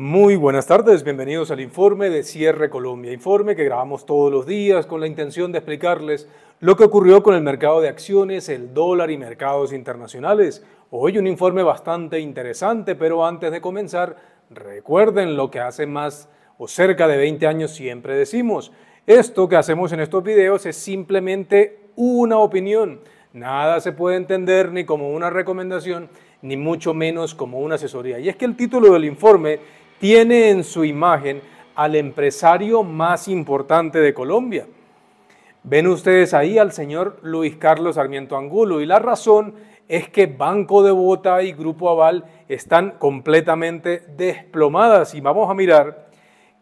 Muy buenas tardes, bienvenidos al informe de Cierre Colombia, informe que grabamos todos los días con la intención de explicarles lo que ocurrió con el mercado de acciones, el dólar y mercados internacionales. Hoy un informe bastante interesante, pero antes de comenzar, recuerden lo que hace más o cerca de 20 años siempre decimos. Esto que hacemos en estos videos es simplemente una opinión. Nada se puede entender ni como una recomendación, ni mucho menos como una asesoría. Y es que el título del informe tiene en su imagen al empresario más importante de Colombia. Ven ustedes ahí al señor Luis Carlos Sarmiento Angulo y la razón es que Banco de Bogotá y Grupo Aval están completamente desplomadas y vamos a mirar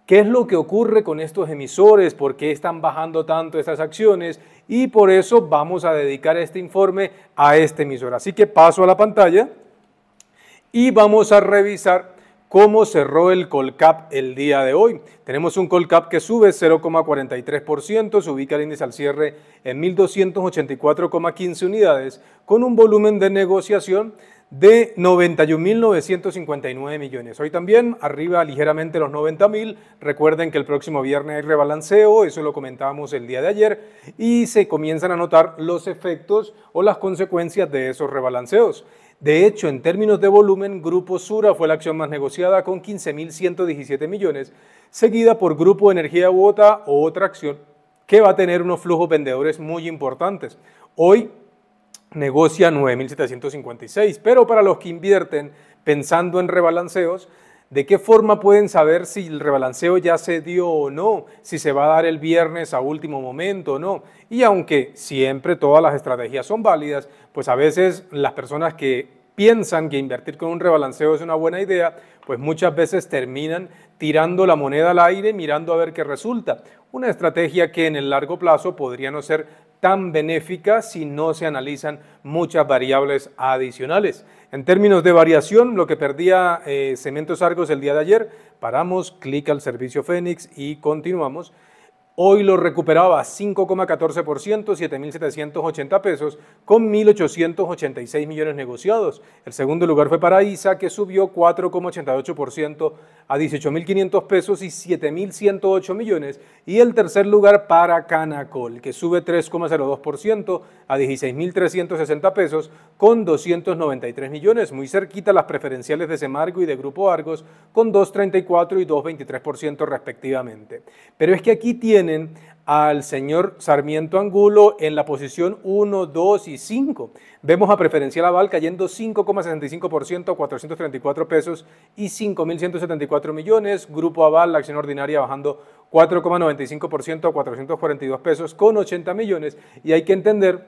qué es lo que ocurre con estos emisores, por qué están bajando tanto estas acciones y por eso vamos a dedicar este informe a este emisor. Así que paso a la pantalla y vamos a revisar cómo cerró el Colcap el día de hoy. Tenemos un Colcap que sube 0,43%, se ubica el índice al cierre en 1.284,15 unidades, con un volumen de negociación de 91.959 millones. Hoy también arriba ligeramente los 90.000. Recuerden que el próximo viernes hay rebalanceo, eso lo comentábamos el día de ayer, y se comienzan a notar los efectos o las consecuencias de esos rebalanceos. De hecho, en términos de volumen, Grupo Sura fue la acción más negociada con 15.117 millones, seguida por Grupo Energía Bogotá, otra acción que va a tener unos flujos vendedores muy importantes. Hoy negocia 9.756, pero para los que invierten pensando en rebalanceos, ¿De qué forma pueden saber si el rebalanceo ya se dio o no? Si se va a dar el viernes a último momento o no. Y aunque siempre todas las estrategias son válidas, pues a veces las personas que piensan que invertir con un rebalanceo es una buena idea, pues muchas veces terminan tirando la moneda al aire mirando a ver qué resulta. Una estrategia que en el largo plazo podría no ser tan benéfica si no se analizan muchas variables adicionales. En términos de variación, lo que perdía eh, Cementos Argos el día de ayer, paramos, clic al servicio Fénix y continuamos. Hoy lo recuperaba 5,14%, 7.780 pesos, con 1.886 millones negociados. El segundo lugar fue para ISA, que subió 4,88% a 18.500 pesos y 7.108 millones. Y el tercer lugar para Canacol, que sube 3,02% a 16.360 pesos, con 293 millones. Muy cerquita las preferenciales de Semargo y de Grupo Argos, con 2,34 y 2,23% respectivamente. Pero es que aquí tiene al señor Sarmiento Angulo en la posición 1, 2 y 5. Vemos a preferencial aval cayendo 5,65% a 434 pesos y 5.174 millones. Grupo aval, la acción ordinaria bajando 4,95% a 442 pesos con 80 millones. Y hay que entender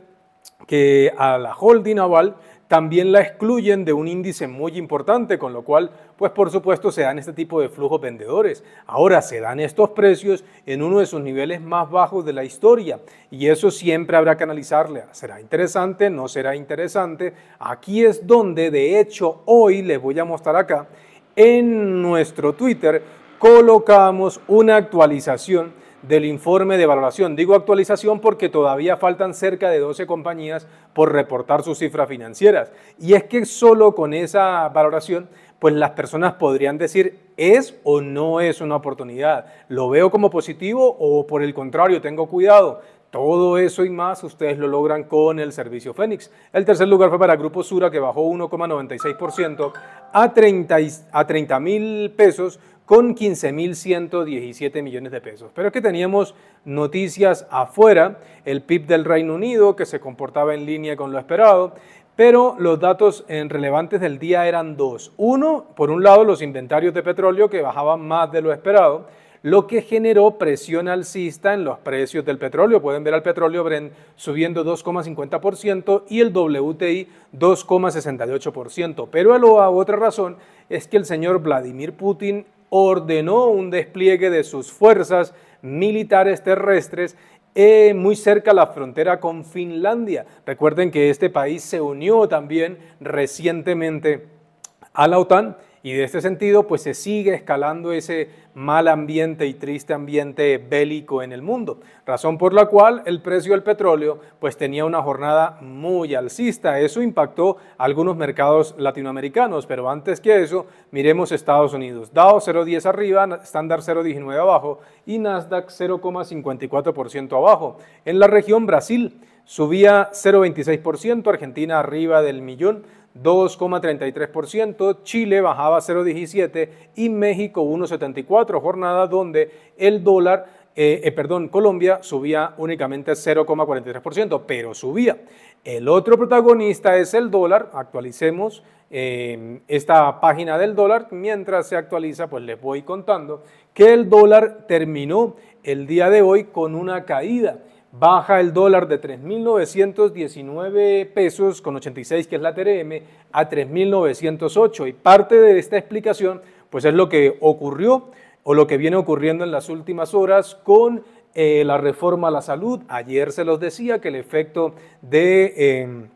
que a la holding aval también la excluyen de un índice muy importante, con lo cual, pues por supuesto, se dan este tipo de flujos vendedores. Ahora se dan estos precios en uno de sus niveles más bajos de la historia y eso siempre habrá que analizarle. ¿Será interesante? ¿No será interesante? Aquí es donde, de hecho, hoy les voy a mostrar acá en nuestro Twitter colocamos una actualización del informe de valoración. Digo actualización porque todavía faltan cerca de 12 compañías por reportar sus cifras financieras. Y es que solo con esa valoración, pues las personas podrían decir, ¿es o no es una oportunidad? ¿Lo veo como positivo o por el contrario, tengo cuidado? Todo eso y más ustedes lo logran con el servicio Fénix. El tercer lugar fue para Grupo Sura, que bajó 1,96% a 30 mil a pesos con 15.117 millones de pesos. Pero es que teníamos noticias afuera, el PIB del Reino Unido que se comportaba en línea con lo esperado, pero los datos eh, relevantes del día eran dos. Uno, por un lado, los inventarios de petróleo que bajaban más de lo esperado, lo que generó presión alcista en los precios del petróleo. Pueden ver al petróleo Brent subiendo 2,50% y el WTI 2,68%. Pero a otra razón es que el señor Vladimir Putin ordenó un despliegue de sus fuerzas militares terrestres eh, muy cerca a la frontera con Finlandia. Recuerden que este país se unió también recientemente a la OTAN y de este sentido, pues se sigue escalando ese mal ambiente y triste ambiente bélico en el mundo, razón por la cual el precio del petróleo pues tenía una jornada muy alcista. Eso impactó algunos mercados latinoamericanos, pero antes que eso, miremos Estados Unidos. Dow 0.10 arriba, Standard 0.19 abajo y Nasdaq 0,54% abajo. En la región Brasil subía 0,26%, Argentina arriba del millón, 2,33%, Chile bajaba 0,17% y México 1,74%, jornada donde el dólar eh, eh, perdón, Colombia subía únicamente 0,43%, pero subía. El otro protagonista es el dólar. Actualicemos eh, esta página del dólar. Mientras se actualiza, pues les voy contando que el dólar terminó el día de hoy con una caída baja el dólar de 3.919 pesos con 86, que es la TRM, a 3.908. Y parte de esta explicación, pues es lo que ocurrió o lo que viene ocurriendo en las últimas horas con eh, la reforma a la salud. Ayer se los decía que el efecto de... Em,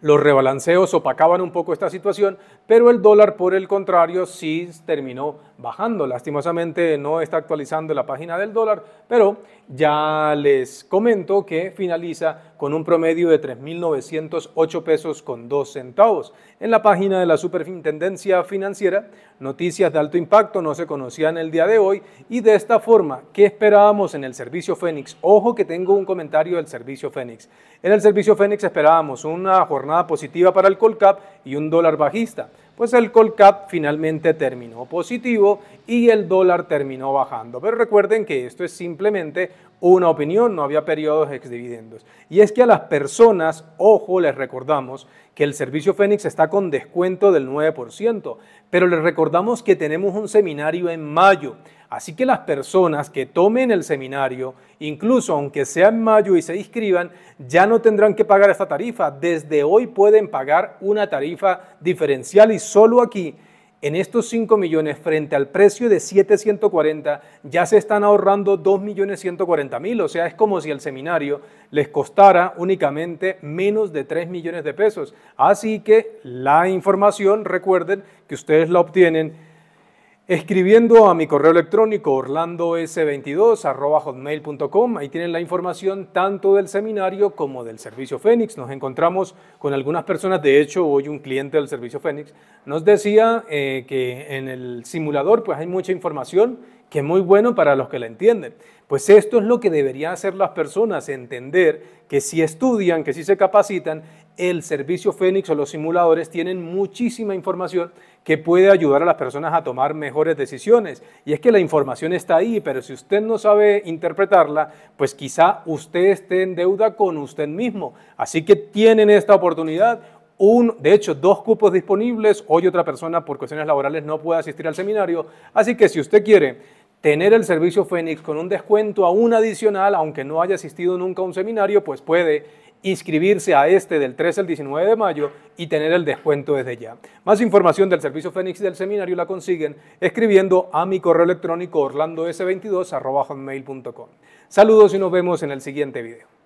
los rebalanceos opacaban un poco esta situación, pero el dólar, por el contrario, sí terminó bajando. Lastimosamente no está actualizando la página del dólar, pero ya les comento que finaliza con un promedio de 3.908 pesos con 2 centavos. En la página de la Superintendencia Financiera, noticias de alto impacto no se conocían el día de hoy y de esta forma, ¿qué esperábamos en el servicio Fénix? Ojo que tengo un comentario del servicio Fénix. En el servicio Fénix esperábamos una jornada nada positiva para el Colcap y un dólar bajista. Pues el Colcap finalmente terminó positivo y el dólar terminó bajando. Pero recuerden que esto es simplemente una opinión, no había periodos ex dividendos Y es que a las personas, ojo, les recordamos que el servicio Fénix está con descuento del 9%, pero les recordamos que tenemos un seminario en mayo. Así que las personas que tomen el seminario, incluso aunque sea en mayo y se inscriban, ya no tendrán que pagar esta tarifa. Desde hoy pueden pagar una tarifa diferencial y solo aquí, en estos 5 millones frente al precio de 740, ya se están ahorrando 2.140.000. O sea, es como si el seminario les costara únicamente menos de 3 millones de pesos. Así que la información, recuerden que ustedes la obtienen escribiendo a mi correo electrónico Orlando orlandos hotmail.com Ahí tienen la información tanto del seminario como del Servicio Fénix. Nos encontramos con algunas personas, de hecho hoy un cliente del Servicio Fénix nos decía eh, que en el simulador pues hay mucha información que es muy bueno para los que la entienden. Pues esto es lo que deberían hacer las personas, entender que si estudian, que si se capacitan, el servicio Fénix o los simuladores tienen muchísima información que puede ayudar a las personas a tomar mejores decisiones. Y es que la información está ahí, pero si usted no sabe interpretarla, pues quizá usted esté en deuda con usted mismo. Así que tienen esta oportunidad de hecho, dos cupos disponibles. Hoy otra persona por cuestiones laborales no puede asistir al seminario. Así que si usted quiere tener el servicio Fénix con un descuento aún adicional, aunque no haya asistido nunca a un seminario, pues puede inscribirse a este del 13 al 19 de mayo y tener el descuento desde ya. Más información del servicio Fénix del seminario la consiguen escribiendo a mi correo electrónico orlandos22.com. Saludos y nos vemos en el siguiente video.